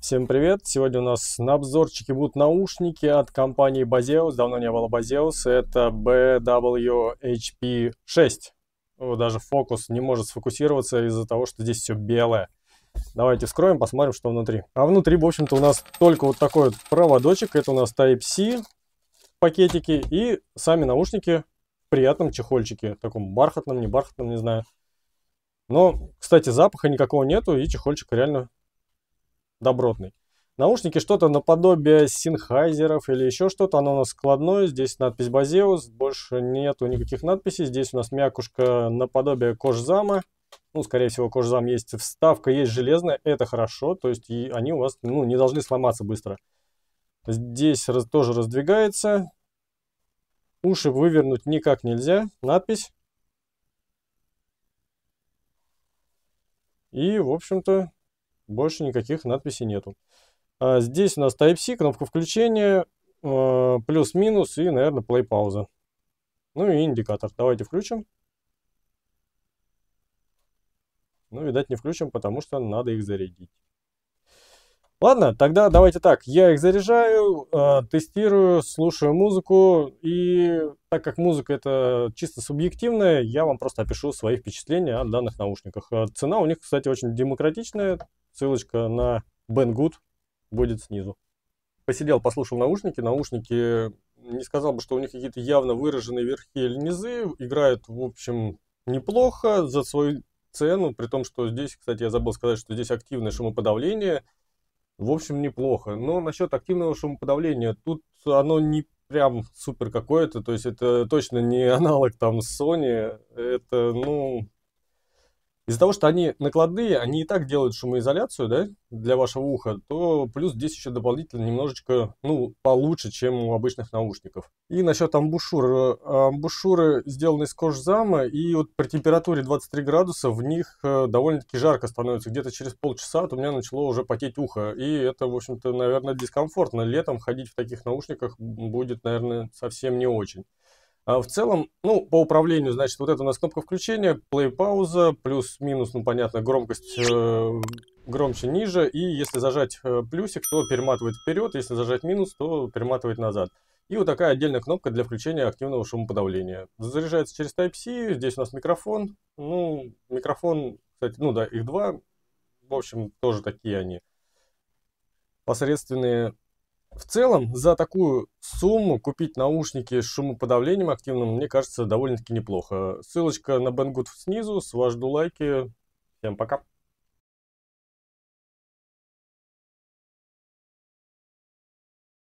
Всем привет! Сегодня у нас на обзорчике будут наушники от компании Baseus. Давно не было Baseus. Это BWHP6. Даже фокус не может сфокусироваться из-за того, что здесь все белое. Давайте вскроем, посмотрим, что внутри. А внутри, в общем-то, у нас только вот такой вот проводочек. Это у нас Type-C пакетики и сами наушники в приятном чехольчике. Таком бархатном, не бархатном, не знаю. Но, кстати, запаха никакого нету и чехольчик реально добротный. Наушники что-то наподобие Синхайзеров или еще что-то. Оно у нас складное. Здесь надпись Базеус. Больше нету никаких надписей. Здесь у нас мякушка наподобие кожзама. Ну, скорее всего, кожзам есть вставка, есть железная. Это хорошо. То есть и они у вас ну, не должны сломаться быстро. Здесь раз, тоже раздвигается. Уши вывернуть никак нельзя. Надпись. И, в общем-то, больше никаких надписей нету. А здесь у нас Type-C, кнопка включения, э, плюс-минус и, наверное, play-пауза. Ну и индикатор. Давайте включим. Ну, видать, не включим, потому что надо их зарядить. Ладно, тогда давайте так. Я их заряжаю, э, тестирую, слушаю музыку. И так как музыка это чисто субъективная, я вам просто опишу свои впечатления о данных наушниках. А, цена у них, кстати, очень демократичная. Ссылочка на Ben Good будет снизу. Посидел, послушал наушники. Наушники, не сказал бы, что у них какие-то явно выраженные верхи или низы. Играют, в общем, неплохо за свою цену. При том, что здесь, кстати, я забыл сказать, что здесь активное шумоподавление. В общем, неплохо. Но насчет активного шумоподавления, тут оно не прям супер какое-то. То есть это точно не аналог там Sony. Это, ну, из-за того, что они накладные, они и так делают шумоизоляцию, да, для вашего уха, то плюс здесь еще дополнительно немножечко, ну, получше, чем у обычных наушников. И насчет амбушюр. Э, амбушюры сделаны из кожзама, и вот при температуре 23 градуса в них э, довольно-таки жарко становится. Где-то через полчаса у меня начало уже потеть ухо, и это, в общем-то, наверное, дискомфортно. Летом ходить в таких наушниках будет, наверное, совсем не очень. А в целом, ну, по управлению, значит, вот это у нас кнопка включения, play-пауза, плюс-минус, ну, понятно, громкость э, громче, ниже. И если зажать э, плюсик, то перематывает вперед, если зажать минус, то перематывает назад. И вот такая отдельная кнопка для включения активного шумоподавления. Заряжается через Type-C, здесь у нас микрофон. Ну, микрофон, кстати, ну да, их два. В общем, тоже такие они посредственные в целом, за такую сумму купить наушники с шумоподавлением активным, мне кажется, довольно-таки неплохо. Ссылочка на Бенгут снизу. С вас жду лайки. Всем пока.